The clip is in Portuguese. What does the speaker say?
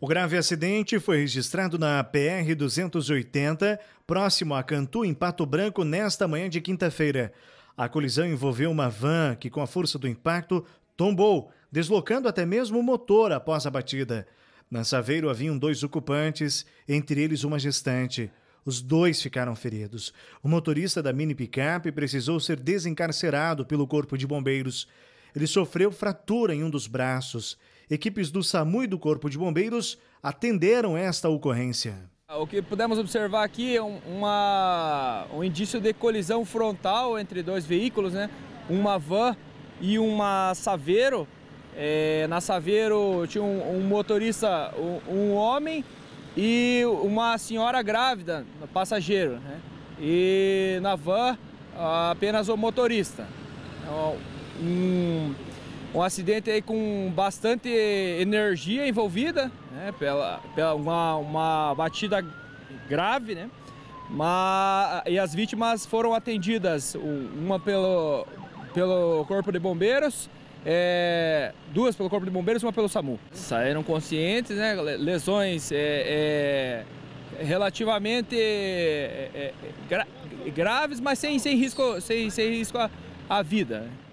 O grave acidente foi registrado na PR-280, próximo a Cantu, em Pato Branco, nesta manhã de quinta-feira. A colisão envolveu uma van que, com a força do impacto, tombou, deslocando até mesmo o motor após a batida. Na Saveiro haviam dois ocupantes, entre eles uma gestante. Os dois ficaram feridos. O motorista da mini picape precisou ser desencarcerado pelo Corpo de Bombeiros. Ele sofreu fratura em um dos braços. Equipes do SAMU e do Corpo de Bombeiros atenderam esta ocorrência. O que pudemos observar aqui é uma, um indício de colisão frontal entre dois veículos, né? uma van e uma Saveiro. É, na Saveiro tinha um, um motorista, um, um, homem e uma senhora grávida, passageiro. Né? E na van apenas o motorista. Então, um, um acidente aí com bastante energia envolvida, né? Pela, pela uma, uma batida grave, né? Mas, e as vítimas foram atendidas, uma pelo, pelo Corpo de Bombeiros, é, duas pelo Corpo de Bombeiros e uma pelo SAMU. Saíram conscientes, né? Lesões é, é, relativamente é, é, gra graves, mas sem, sem risco, sem, sem risco à, à vida.